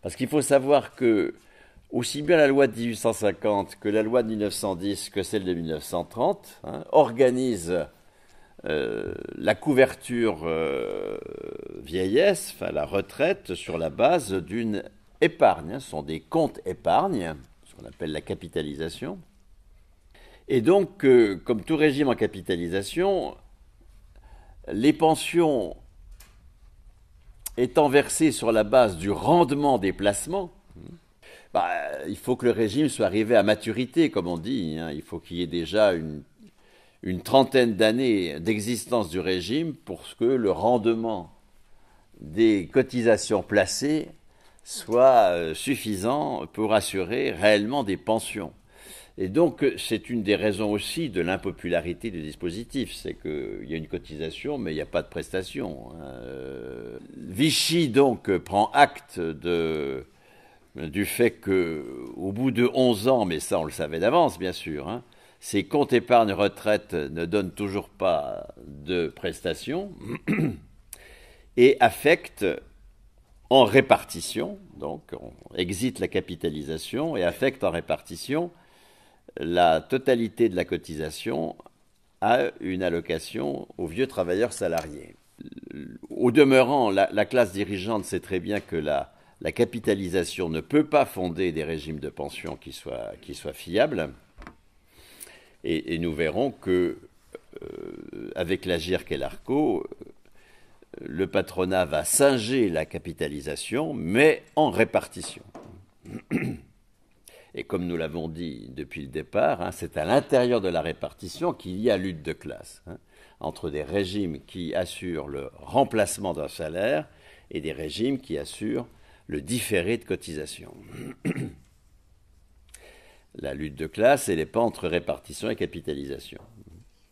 Parce qu'il faut savoir que aussi bien la loi de 1850 que la loi de 1910 que celle de 1930 organise hein, organisent euh, la couverture euh, vieillesse, enfin la retraite, sur la base d'une épargne. Hein. ce sont des comptes épargne, ce qu'on appelle la capitalisation. Et donc, euh, comme tout régime en capitalisation, les pensions étant versé sur la base du rendement des placements, bah, il faut que le régime soit arrivé à maturité, comme on dit. Hein. Il faut qu'il y ait déjà une, une trentaine d'années d'existence du régime pour que le rendement des cotisations placées soit euh, suffisant pour assurer réellement des pensions. Et donc, c'est une des raisons aussi de l'impopularité du dispositif, c'est qu'il y a une cotisation, mais il n'y a pas de prestation. Hein. Vichy donc euh, prend acte du fait que, au bout de 11 ans, mais ça on le savait d'avance bien sûr, hein, ces comptes épargne retraite ne donnent toujours pas de prestations et affecte en répartition, donc on exite la capitalisation et affecte en répartition la totalité de la cotisation à une allocation aux vieux travailleurs salariés au demeurant, la, classe dirigeante sait très bien que la, capitalisation ne peut pas fonder des régimes de pension qui soient, fiables. Et, nous verrons que, euh, avec la GIRC et l'ARCO, euh, le patronat va singer la capitalisation, mais en répartition. Et comme nous l'avons dit depuis le départ, hein, c'est à l'intérieur de la répartition qu'il y a lutte de classe, hein, entre des régimes qui assurent le remplacement d'un salaire et des régimes qui assurent le différé de cotisation. la lutte de classe, elle n'est pas entre répartition et capitalisation.